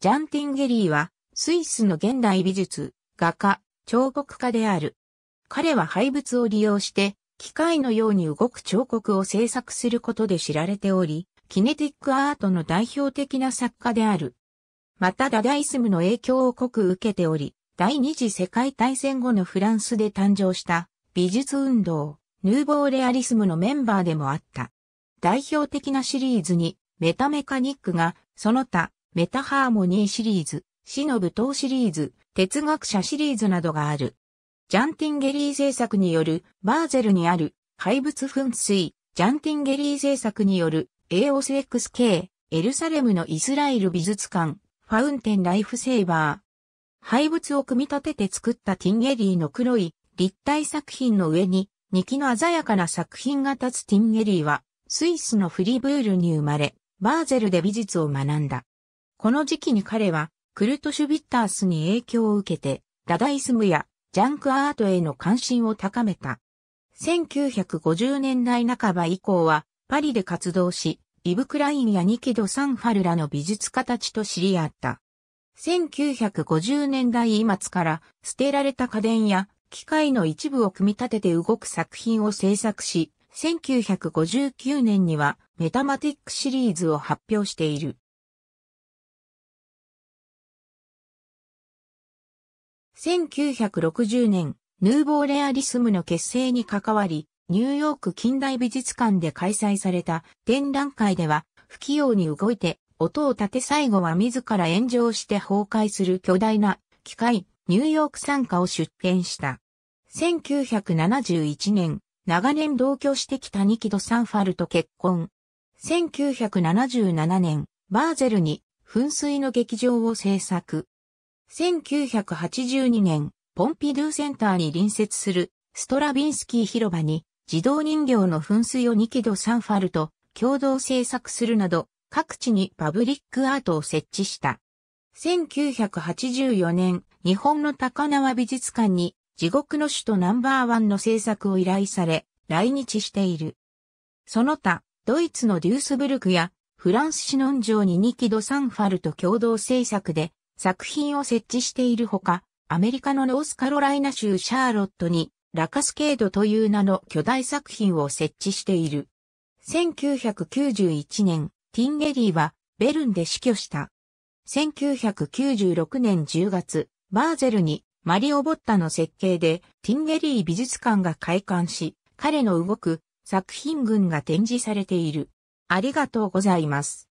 ジャンティンゲリーは、スイスの現代美術、画家、彫刻家である。彼は廃物を利用して、機械のように動く彫刻を制作することで知られており、キネティックアートの代表的な作家である。またダダイスムの影響を濃く受けており、第二次世界大戦後のフランスで誕生した美術運動、ヌーボーレアリスムのメンバーでもあった。代表的なシリーズにメタメカニックがその他メタハーモニーシリーズ、死の舞踏シリーズ、哲学者シリーズなどがある。ジャンティンゲリー制作による、バーゼルにある、廃物噴水、ジャンティンゲリー制作による、AOSXK、エルサレムのイスラエル美術館、ファウンテンライフセーバー。廃物を組み立てて作ったティンゲリーの黒い立体作品の上に、2期の鮮やかな作品が立つティンゲリーは、スイスのフリブールに生まれ、バーゼルで美術を学んだ。この時期に彼は、クルトシュビッタースに影響を受けて、ダダイスムやジャンクアートへの関心を高めた。1950年代半ば以降は、パリで活動し、イブ・クラインやニキド・サンファルラの美術家たちと知り合った。1950年代末から捨てられた家電や機械の一部を組み立てて動く作品を制作し、1959年にはメタマティックシリーズを発表している。1960年、ヌーボーレアリスムの結成に関わり、ニューヨーク近代美術館で開催された展覧会では、不器用に動いて、音を立て最後は自ら炎上して崩壊する巨大な機械、ニューヨーク参加を出展した。1971年、長年同居してきたニキド・サンファルと結婚。1977年、バーゼルに噴水の劇場を制作。1982年、ポンピドゥセンターに隣接するストラビンスキー広場に自動人形の噴水をニキド・サンファルと共同制作するなど各地にパブリックアートを設置した。1984年、日本の高輪美術館に地獄の首都ナンバーワンの制作を依頼され、来日している。その他、ドイツのデュースブルクやフランスシノン城にニキド・サンファルと共同制作で作品を設置しているほか、アメリカのノースカロライナ州シャーロットにラカスケードという名の巨大作品を設置している。1991年、ティンゲリーはベルンで死去した。1996年10月、バーゼルにマリオ・ボッタの設計でティンゲリー美術館が開館し、彼の動く作品群が展示されている。ありがとうございます。